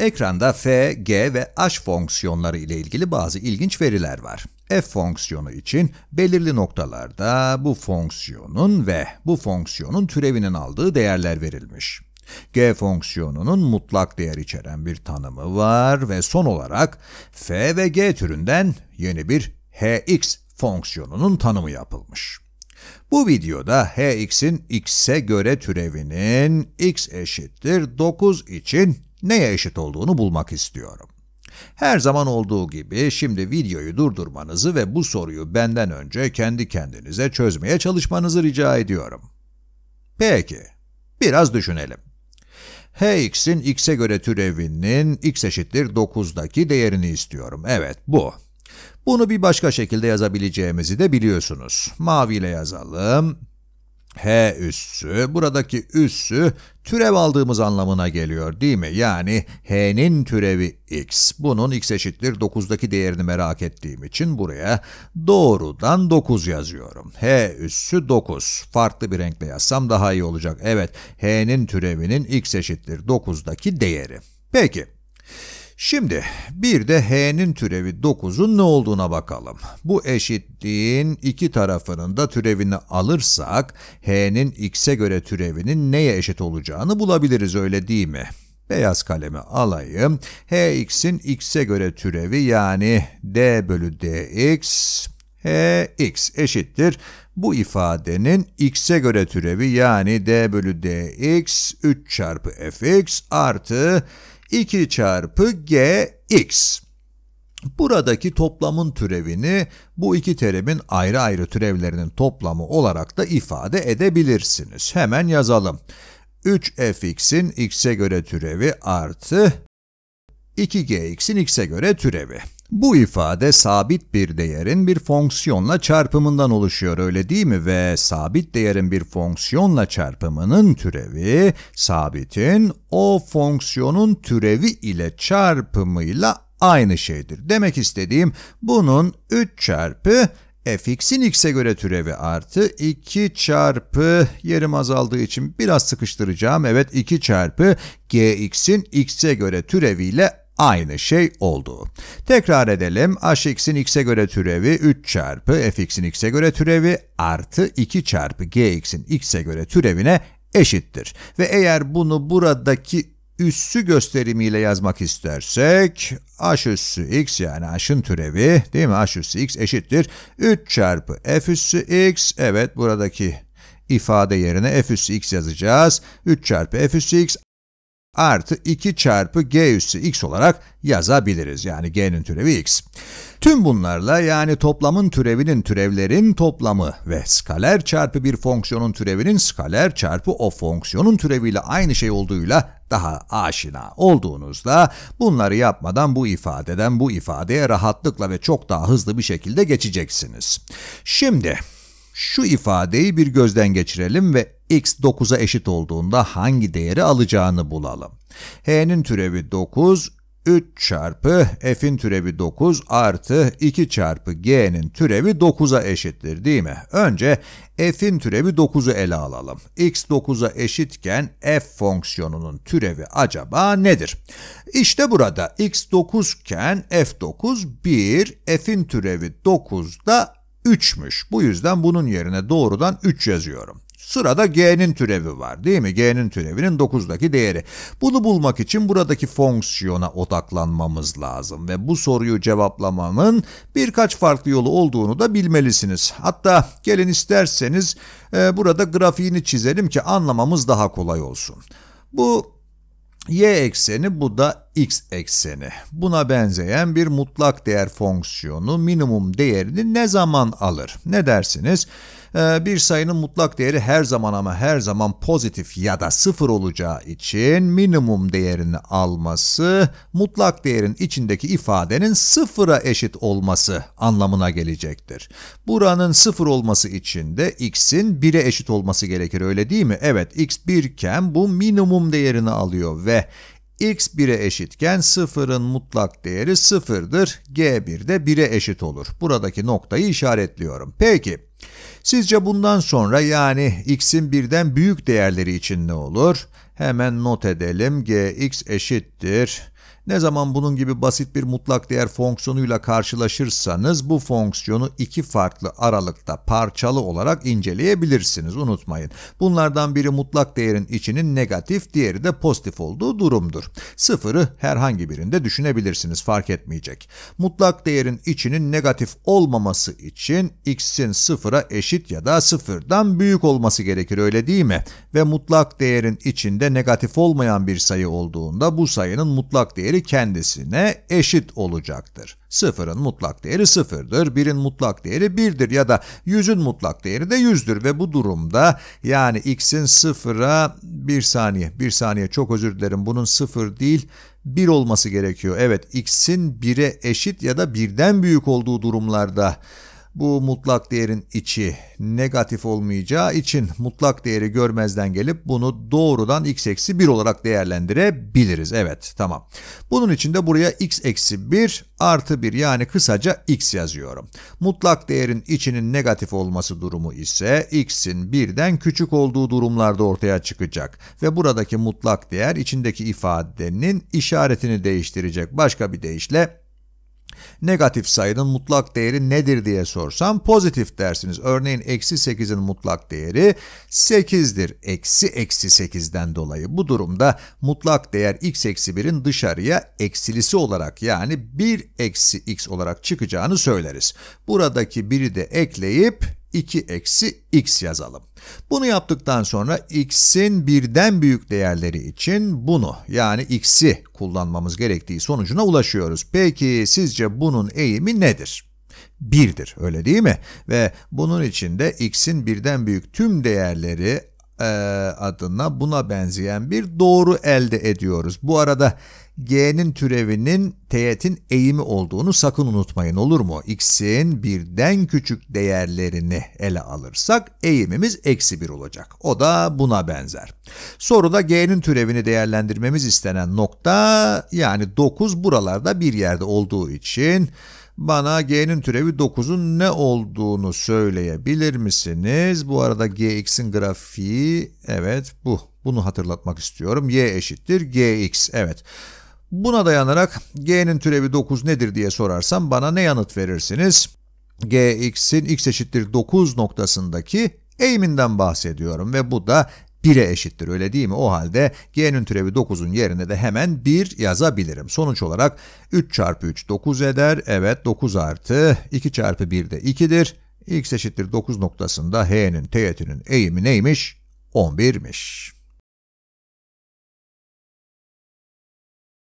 Ekranda f, g ve h fonksiyonları ile ilgili bazı ilginç veriler var. f fonksiyonu için belirli noktalarda bu fonksiyonun ve bu fonksiyonun türevinin aldığı değerler verilmiş. g fonksiyonunun mutlak değer içeren bir tanımı var ve son olarak f ve g türünden yeni bir hx fonksiyonunun tanımı yapılmış. Bu videoda hx'in x'e göre türevinin x eşittir 9 için neye eşit olduğunu bulmak istiyorum. Her zaman olduğu gibi şimdi videoyu durdurmanızı ve bu soruyu benden önce kendi kendinize çözmeye çalışmanızı rica ediyorum. Peki, biraz düşünelim. Hx'in x'e göre türevinin x eşittir 9'daki değerini istiyorum. Evet, bu. Bunu bir başka şekilde yazabileceğimizi de biliyorsunuz. Maviyle yazalım. H üssü, buradaki üssü türev aldığımız anlamına geliyor değil mi? Yani H'nin türevi x. Bunun x eşittir 9'daki değerini merak ettiğim için buraya doğrudan 9 yazıyorum. H üssü 9. Farklı bir renkle yazsam daha iyi olacak. Evet, H'nin türevinin x eşittir 9'daki değeri. Peki. Şimdi bir de h'nin türevi 9'un ne olduğuna bakalım. Bu eşitliğin iki tarafının da türevini alırsak h'nin x'e göre türevinin neye eşit olacağını bulabiliriz öyle değil mi? Beyaz kalemi alayım. hx'in x'e göre türevi yani d bölü dx hx eşittir. Bu ifadenin x'e göre türevi yani d bölü dx 3 çarpı fx artı 2 çarpı gx. Buradaki toplamın türevini bu iki terimin ayrı ayrı türevlerinin toplamı olarak da ifade edebilirsiniz. Hemen yazalım. 3fx'in x'e göre türevi artı 2gx'in x'e göre türevi. Bu ifade sabit bir değerin bir fonksiyonla çarpımından oluşuyor öyle değil mi? Ve sabit değerin bir fonksiyonla çarpımının türevi sabitin o fonksiyonun türevi ile çarpımıyla aynı şeydir. Demek istediğim bunun 3 çarpı fx'in x'e göre türevi artı 2 çarpı yerim azaldığı için biraz sıkıştıracağım. Evet 2 çarpı gx'in x'e göre türeviyle aynı şey oldu. Tekrar edelim. hx'in x'e göre türevi 3 çarpı fx'in x'e göre türevi artı 2 çarpı gx'in x'e göre türevine eşittir. Ve eğer bunu buradaki üssü gösterimiyle yazmak istersek h üssü x yani h'ın türevi değil mi? h üssü x eşittir. 3 çarpı f üssü x evet buradaki ifade yerine f üssü x yazacağız. 3 çarpı f üssü x artı 2 çarpı g üssü x olarak yazabiliriz. Yani g'nin türevi x. Tüm bunlarla yani toplamın türevinin türevlerin toplamı ve skaler çarpı bir fonksiyonun türevinin skaler çarpı o fonksiyonun türeviyle aynı şey olduğuyla daha aşina olduğunuzda bunları yapmadan bu ifadeden bu ifadeye rahatlıkla ve çok daha hızlı bir şekilde geçeceksiniz. Şimdi şu ifadeyi bir gözden geçirelim ve x 9'a eşit olduğunda hangi değeri alacağını bulalım. h'nin türevi 9, 3 çarpı f'in türevi 9 artı 2 çarpı g'nin türevi 9'a eşittir değil mi? Önce f'in türevi 9'u ele alalım. x 9'a eşitken f fonksiyonunun türevi acaba nedir? İşte burada x 9 iken f 9 1, f'in türevi 9 da 3'müş. Bu yüzden bunun yerine doğrudan 3 yazıyorum. Sırada g'nin türevi var değil mi? G'nin türevinin 9'daki değeri. Bunu bulmak için buradaki fonksiyona odaklanmamız lazım ve bu soruyu cevaplamamın birkaç farklı yolu olduğunu da bilmelisiniz. Hatta gelin isterseniz e, burada grafiğini çizelim ki anlamamız daha kolay olsun. Bu y ekseni bu da x ekseni. Buna benzeyen bir mutlak değer fonksiyonu minimum değerini ne zaman alır? Ne dersiniz? Ne dersiniz? Ee, bir sayının mutlak değeri her zaman ama her zaman pozitif ya da sıfır olacağı için minimum değerini alması mutlak değerin içindeki ifadenin sıfıra eşit olması anlamına gelecektir. Buranın sıfır olması için de x'in 1'e eşit olması gerekir öyle değil mi? Evet x 1 iken bu minimum değerini alıyor ve x 1'e eşitken 0'ın mutlak değeri 0'dır. g1 de 1'e eşit olur. Buradaki noktayı işaretliyorum. Peki Sizce bundan sonra yani x'in birden büyük değerleri için ne olur? Hemen not edelim. gx eşittir ne zaman bunun gibi basit bir mutlak değer fonksiyonuyla karşılaşırsanız bu fonksiyonu iki farklı aralıkta parçalı olarak inceleyebilirsiniz unutmayın. Bunlardan biri mutlak değerin içinin negatif, diğeri de pozitif olduğu durumdur. Sıfırı herhangi birinde düşünebilirsiniz fark etmeyecek. Mutlak değerin içinin negatif olmaması için x'in sıfıra eşit ya da sıfırdan büyük olması gerekir öyle değil mi? Ve mutlak değerin içinde negatif olmayan bir sayı olduğunda bu sayının mutlak mutlak değeri kendisine eşit olacaktır. Sıfırın mutlak değeri sıfırdır, birin mutlak değeri birdir ya da yüzün mutlak değeri de yüzdür ve bu durumda yani x'in sıfıra bir saniye, bir saniye çok özür dilerim bunun sıfır değil 1 olması gerekiyor. Evet x'in 1'e eşit ya da birden büyük olduğu durumlarda bu mutlak değerin içi negatif olmayacağı için mutlak değeri görmezden gelip bunu doğrudan x eksi 1 olarak değerlendirebiliriz. Evet tamam. Bunun için de buraya x eksi 1 artı 1 yani kısaca x yazıyorum. Mutlak değerin içinin negatif olması durumu ise x'in 1'den küçük olduğu durumlarda ortaya çıkacak. Ve buradaki mutlak değer içindeki ifadenin işaretini değiştirecek. Başka bir deyişle Negatif sayının mutlak değeri nedir diye sorsam pozitif dersiniz. Örneğin eksi 8'in mutlak değeri 8'dir. Eksi eksi 8'den dolayı. Bu durumda mutlak değer x eksi 1'in dışarıya eksilisi olarak yani 1 eksi x olarak çıkacağını söyleriz. Buradaki 1'i de ekleyip 2 eksi x yazalım. Bunu yaptıktan sonra x'in birden büyük değerleri için bunu yani x'i kullanmamız gerektiği sonucuna ulaşıyoruz. Peki sizce bunun eğimi nedir? 1'dir öyle değil mi? Ve bunun için de x'in birden büyük tüm değerleri e, adına buna benzeyen bir doğru elde ediyoruz. Bu arada G'nin türevinin teğetin eğimi olduğunu sakın unutmayın olur mu? X'in birden küçük değerlerini ele alırsak eğimimiz eksi 1 olacak. O da buna benzer. Soruda G'nin türevini değerlendirmemiz istenen nokta yani 9 buralarda bir yerde olduğu için bana g'nin türevi 9'un ne olduğunu söyleyebilir misiniz? Bu arada gx'in grafiği evet bu. Bunu hatırlatmak istiyorum. y eşittir gx evet. Buna dayanarak g'nin türevi 9 nedir diye sorarsam bana ne yanıt verirsiniz? gx'in x eşittir 9 noktasındaki eğiminden bahsediyorum ve bu da 1'e eşittir öyle değil mi? O halde g'nin türevi 9'un yerine de hemen 1 yazabilirim. Sonuç olarak 3 çarpı 3 9 eder. Evet 9 artı 2 çarpı 1 de 2'dir. x eşittir 9 noktasında h'nin teğetinin eğimi neymiş? 11'miş.